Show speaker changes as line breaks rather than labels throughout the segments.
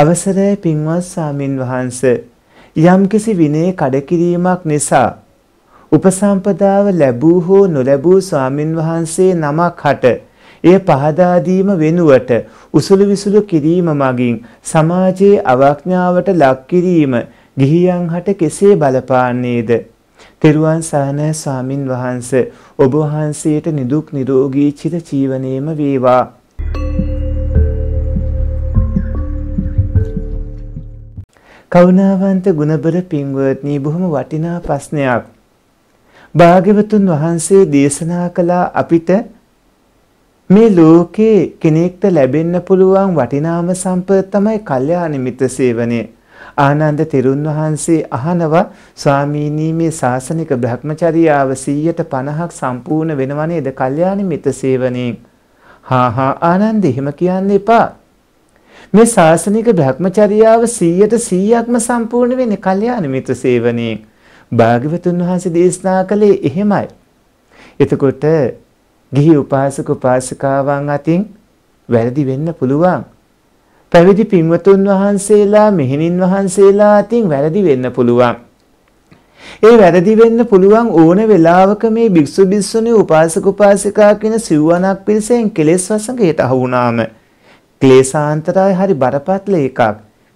අවසරයි පින්වත් සාමින් වහන්ස යම්කිසි විනය කඩකිරීමක් නිසා උපසම්පදාව ලැබූ හෝ නොලැබූ ස්වාමින් වහන්සේ නමක් හට එය පහදා දීම වෙනුවට උසුළු විසුළු කිරීම මගින් සමාජයේ අවඥාවට ලක් කිරීම ගිහියන් හට කෙසේ බලපාන්නේද? තෙරුවන් සරණයි ස්වාමින් වහන්සේ ඔබ වහන්සේට නිදුක් නිරෝගී චිර ජීවනයේම වේවා. කරුණාවන්ත ගුණබර පින්වත්නි බොහොම වටිනා ප්‍රශ්නයක්. භාග්‍යවතුන් වහන්සේ දේශනා කළ අපිට මේ ලෝකේ කෙනෙක්ට ලැබෙන්න පුළුවන් වටිනාම සම්පත තමයි කල්යාණ මිත්‍ර සේවනය. ආනන්ද තෙරුන් වහන්සේ අහනවා ස්වාමීනි මේ ශාසනික භ්‍රමචර්යාව 150ක් සම්පූර්ණ වෙනව නේද කල්යාණ මිත්‍ර සේවනයේ? හා හා ආනන්ද එහෙම කියන්න එපා. මේ ශාසනික භ්‍රමචර්යාව 100ට 100ක්ම සම්පූර්ණ වෙන්නේ කල්යාණ මිත්‍ර සේවනයේ. භාග්‍යවතුන් වහන්සේ දේශනා කළේ එහෙමයි. එතකොට ගිහි උපාසක උපාසිකාවන් අතින් වැරදි වෙන්න පුළුවන්. පැවිදි පින්වතුන් වහන්සේලා මෙහෙණින් වහන්සේලා අතින් වැරදි වෙන්න පුළුවන්. ඒ වැරදි වෙන්න පුළුවන් ඕන වෙලාවක මේ භික්ෂු භික්ෂුණී උපාසක උපාසිකා කියන සිව්වණක් පිරිසෙන් කෙලෙස් වසඟයට අහු වුණාම ක්ලේශාන්තරය හරි බරපතල එකක්.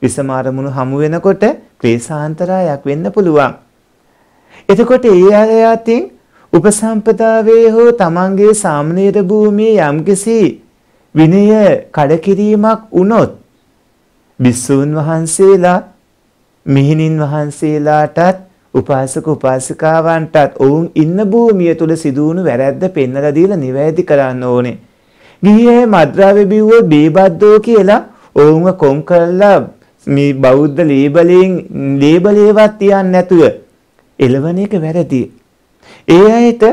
විසම අරමුණු හමු වෙනකොට ක්ලේශාන්තරයක් වෙන්න පුළුවන්. එතකොට ඒ ආයතින් උපසම්පදාවේ හෝ තමන්ගේ සාමණේර භූමියේ යම්කිසි විනය කඩකිරීමක් වුණොත් බිස්සූන් වහන්සේලා මිහිණින් වහන්සේලාටත් උපාසක උපාසිකාවන්ටත් ඔවුන් ඉන්න භූමිය තුල සිදුවුණු වැරැද්ද පෙන්වලා දීලා නිවැරදි කරන්න ඕනේ. ගිහියෙම අද්‍රව්‍ය බිව්වෝ බේබද්දෝ කියලා ඔවුන්ව කොම් කරලා මේ බෞද්ධ ලේබලෙන් ලේබලේවත් තියන්නේ නැතුව එළවණ එක වැරදි. ඒ ඇයිට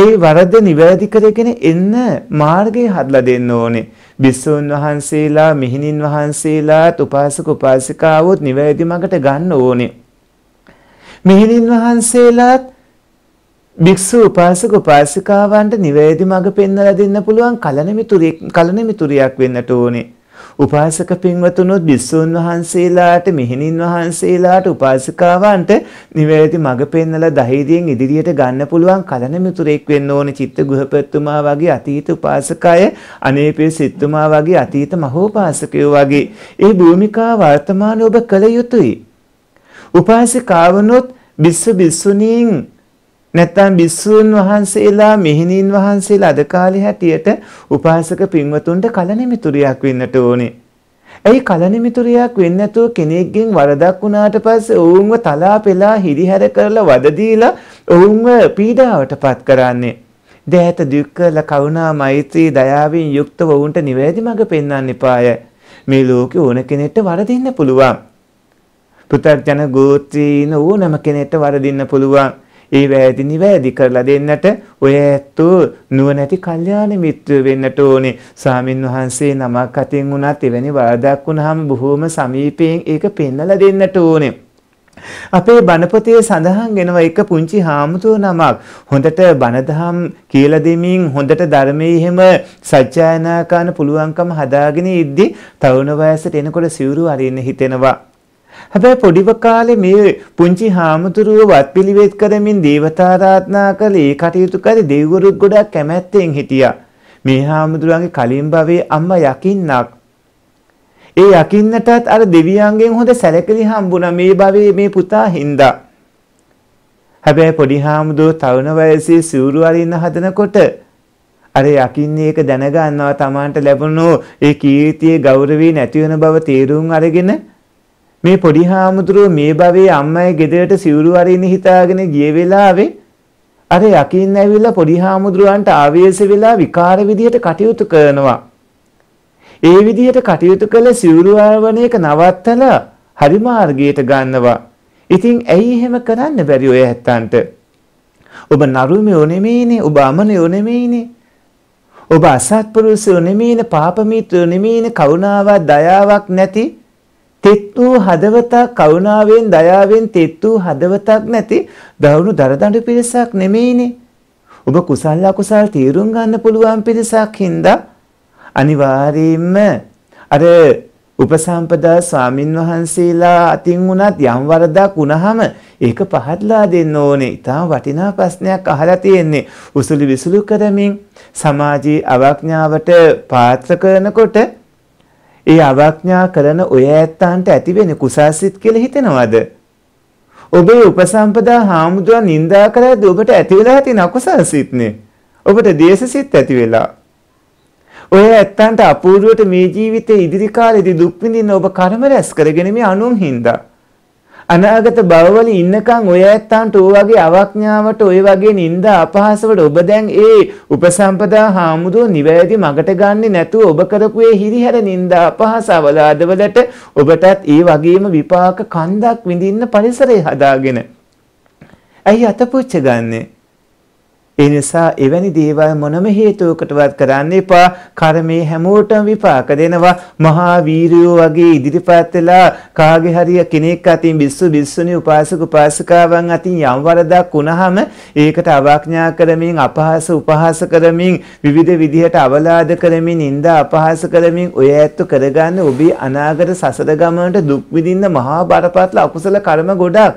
ඒ වරද නිවැරදි කරගෙන එන්න මාර්ගය හදලා දෙන්න ඕනේ. බිස්සෝන් වහන්සේලා, මිහිණින් වහන්සේලාත් උපාසක උපාසිකාවොත් නිවැරදි මඟට ගන්න ඕනේ. මිහිණින් වහන්සේලාත් භික්ෂු උපාසක උපාසිකාවන්ට නිවැරදි මඟ පෙන්වලා දෙන්න පුළුවන් කලණමිතුරියක් කලණමිතුරියක් වෙන්නට ඕනේ. උපාසක පින්වතුනොත් භික්ෂුන් වහන්සේලාට මෙහෙණින් වහන්සේලාට උපාසිකාවන්ට නිවැරදි මඟ පෙන්වලා ධෛර්යයෙන් ඉදිරියට ගන්න පුළුවන් කලණමිතුරෙක් වෙන්න ඕනේ චිත්ත ගෘහපතිතුමා වගේ අතීත උපාසකය අනේපේ සිතුමා වගේ අතීත මහෝපාසකයෝ වගේ ඒ භූමිකා වර්තමාන ඔබ කළ යුතුයි. උපාසිකාවනොත් බිස්ස බිස්සුණීන් නැත්තම් බිස්සූන් වහන්සේලා මෙහිණින් වහන්සේලා අද කාලේ හැටියට උපාසක පින්වතුන්ට කලණිමිතුරියක් වෙන්නට ඕනේ. ඇයි කලණිමිතුරියක් වෙන්නේ නැතුව කෙනෙක්ගෙන් වරදක් වුණාට පස්සේ ඔවුන්ව තලා පෙලා හිරිහැර කරලා වද දීලා ඔවුන්ව පීඩාවටපත් කරන්නේ? දෑත දුක් කළ කරුණා මෛත්‍රී දයාවෙන් යුක්තව ඔවුන්ට නිවැරදි මඟ පෙන්වන්න එපාය. මේ ලෝකේ ඕන කෙනෙක්ට වරදින්න පුළුවන්. පුතර්ජන ගෝත්‍රීන ඕනම කෙනෙක්ට වරදින්න පුළුවන්. ඒ වැරදි නිවැරදි කරලා දෙන්නට ඔය ඇත්තෝ නුවණැති කල්යාණ මිත්‍රය වෙන්නට ඕනේ. සාමින් වහන්සේ නමක් අතින් වුණත් එවැනි වරදක් වුණාම බොහෝම සමීපයෙන් ඒක පෙන්වලා දෙන්නට ඕනේ. අපේ බණපොතේ සඳහන් වෙනවා එක පුංචි හාමුදුර නමක් හොඳට බණදහම් කියලා දෙමින් හොඳට ධර්මයේ හැම සත්‍යයනා කරන්න පුළුවන්කම හදාගෙන ඉද්දි තරුණ වයසට එනකොට සිවුරු අරින්න හිතෙනවා හැබැයි පොඩිව කාලේ මේ පුංචි හාමුදුරුව වත්පිළිවෙත් කරමින් දේවතාරාධනා කළේ කටයුතු කරේ දෙවිවරුත් ගොඩක් කැමැත්තෙන් හිටියා. මේ හාමුදුරුවන්ගේ කලින් භවයේ අම්මා යකින්නක්. ඒ යකින්නටත් අර දෙවියන්ගෙන් හොඳ සැලකිලි හම්බුණා මේ භවයේ මේ පුතා හින්දා. හැබැයි පොඩි හාමුදුරුව තරුණ වයසේ සිවුරු අරින්න හදනකොට අර යකින්නේ එක දැනගන්නවා Tamanට ලැබුණු ඒ කීර්තියේ ගෞරවේ නැති වෙන බව තේරුම් අරගෙන මේ පොඩි හාමුදුරුව මේ භවයේ අම්මයි ගෙදරට සිවුරු වරින්න හිතාගෙන ගිය වෙලාවේ අර යකින් ඇවිල්ලා පොඩි හාමුදුරුවන්ට ආවේශ වෙලා විකාර විදියට කටයුතු කරනවා. ඒ විදියට කටයුතු කළ සිවුරු වරවන එක නවත්තලා හරි මාර්ගයට ගන්නවා. ඉතින් ඇයි එහෙම කරන්න බැරි ඔය ඇත්තන්ට? ඔබ නරුමයෝ නෙමෙයිනේ, ඔබ අමනයෝ නෙමෙයිනේ. ඔබ අසත්පුරුෂයෝ නෙමෙයිනේ, පාපමිත්‍රයෝ නෙමෙයිනේ, කරුණාවක්, දයාවක් නැති තෙත් වූ හදවතක් කරුණාවෙන් දයාවෙන් තෙත් වූ හදවතක් නැති දරුණු දරදඬු පිරිසක් නෙමෙයිනේ. ඔබ කුසල් අකුසල් තීරුම් ගන්න පුළුවන් පිරිසක් හින්දා අනිවාර්යයෙන්ම අර උපසම්පදා ස්වාමින් වහන්සේලා අතින් වුණත් යම් වරදක් වුණාම ඒක පහත්ලා දෙන්න ඕනේ. ඉතාම වටිනා ප්‍රශ්නයක් අහලා තියෙන්නේ. උසුළු විසුළු කරමින් සමාජයේ අවඥාවට පාත්‍ර කරනකොට ඒ අවඥා කරන ඔය ඇත්තන්ට ඇති වෙන කුසාසිත කියලා හිතනවද? ඔබේ උපසම්පදා හාමුදුරන් නිඳා කරද්ද ඔබට ඇති වෙලා තියෙන අකුසාසිතනේ. ඔබට දේශසිත ඇති වෙලා. ඔය ඇත්තන්ට අපූර්වට මේ ජීවිතේ ඉදිරි කාලෙදී දුක් විඳින්න ඔබ කර්ම රැස් කරගෙන මේ අනුන් හින්දා. අනාගත භවවල ඉන්නකන් ඔය ඇත්තන්ට ඔයගේ අවඥාවට ඔය වගේ නිന്ദා අපහාසවල ඔබ දැන් ඒ උපසම්පදා හාමුදුර නිවැරදි මගට ගන්නෙ නැතුව ඔබ කරපු ඒ හිරිහැර නිന്ദා අපහාස අවලාදවලට ඔබටත් ඒ වගේම විපාක කන්දක් විඳින්න පරිසරය හදාගෙන ඇයි අතපුච්ච ගන්නේ ඒ නිසා එවැනි දේවල් මොනම හේතුවකටවත් කරන්න එපා. කර්මයේ හැමෝටම විපාක දෙනවා. මහා වීරයෝ වගේ ඉදිරිපත් වෙලා කාගේ හරිය කෙනෙක් අතින් බිස්සු බිස්සුනි උපාසක උපාසිකාවන් අතින් යම් වරදක් වුණාම ඒකට අවාඥා කරමින් අපහාස උපහාස කරමින් විවිධ විදිහට අවලාද කරමින් නිନ୍ଦා අපහාස කරමින් ඔය ඇත්ත කරගන්න ඔබේ අනාගත සසර ගමනට දුක් විඳින්න මහා බරපතල අකුසල කර්ම ගොඩක්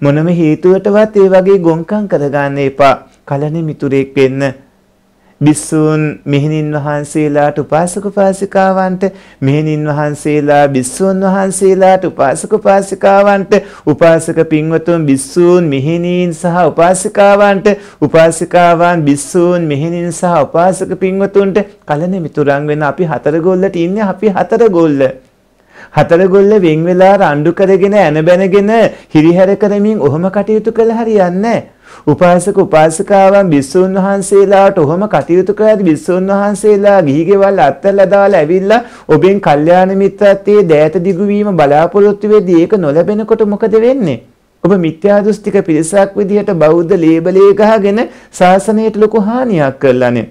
මොනම හේතුවටවත් ඒ වගේ ගොංකම් කරගන්න එපා. කලණ මිතුරෙක් වෙන්න බිස්සූන් මෙහෙණින් වහන්සේලාට උපාසක උපාසිකාවන්ට මෙහෙණින් වහන්සේලා බිස්සූන් වහන්සේලාට උපාසක උපාසිකාවන්ට උපාසක පින්වතුන් බිස්සූන් මෙහෙණින් සහ උපාසිකාවන්ට උපාසිකාවන් බිස්සූන් මෙහෙණින් සහ උපාසක පින්වතුන්ට කලණ මිතුරන් වෙන අපි හතර ගොල්ලට ඉන්නේ අපි හතර ගොල්ල හතරගොල්ල වෙන් වෙලා රණ්ඩු කරගෙන ඇන බැනගෙන හිරිහැර කරමින් ඔහොම කටයුතු කළ හරියන්නේ නැහැ උපාසක උපාසිකාවන් විසුන් වහන්සේලාට ඔහොම කටයුතු කරද්දී විසුන් වහන්සේලා ගිහිගෙවල් අත්හැරලා දාලා ඇවිල්ලා ඔබෙන් කල්යාණ මිත්‍රත්වයේ දෑත දිගු වීම බලාපොරොත්තු වෙදී ඒක නොලැබෙනකොට මොකද වෙන්නේ? ඔබ මිත්‍යා දෘෂ්ටික පිරිසක් විදිහට බෞද්ධ ලේබලේ ගහගෙන ශාසනයට ලොකු හානියක් කරලානේ.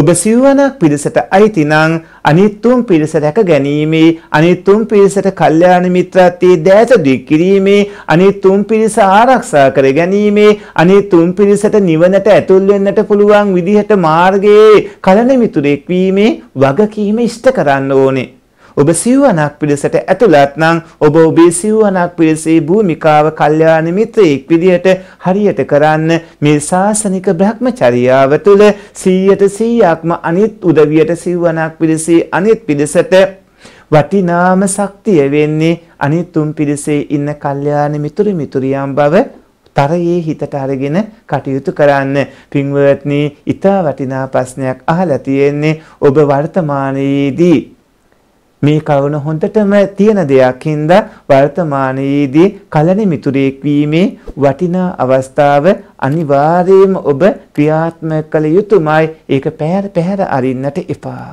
ඔබ සිව්වනක් පිරිසට අයිති නම් අනිත්තුම් පිරිස රැක ගැනීමේ අනිත්තුම් පිරිසට කල්යාණ මිත්‍රත්වයේ දෑත දික්කිරීමේ අනිත්තුම් පිරිස ආරක්ෂා කර ගැනීමේ අනිත්තුම් පිරිසට නිවනට ඇතුල් වෙන්නට පුළුවන් විදිහට මාර්ගයේ කලණ මිතුරෙක් වීමේ වගකීම ඉෂ්ට කරන්න ඕනේ ඔබ සිව්වනක් පිරිසට ඇතුළත් නම් ඔබ ඔබේ සිව්වනක් පිරිසේ භූමිකාව කල්යාණ මිත්‍රයෙක් විදියට හරියට කරන්න මේ ශාසනික භ්‍රමචර්යාව තුළ 100ට 100ක්ම අනිත් උදවියට සිව්වනක් පිරිසේ අනිත් පිරිසට වටිනාම ශක්තිය වෙන්නේ අනිත් තුන් පිරිසේ ඉන්න කල්යාණ මිතුරු මිතුරියන් බව තරයේ හිතට අරගෙන කටයුතු කරන්න පින්වත්නි ඊට වටිනා ප්‍රශ්නයක් අහලා තියෙන්නේ ඔබ වර්තමානයේදී මේ කරුණ හොඳටම තියෙන දෙයක් හින්දා වර්තමානයේදී කලනිමිතුරෙක් වීමේ වටිනා අවස්ථාව අනිවාර්යයෙන්ම ඔබ ක්‍රියාත්මක කළ යුතුයමයි ඒක පැහැර පැහැර අරින්නට එපා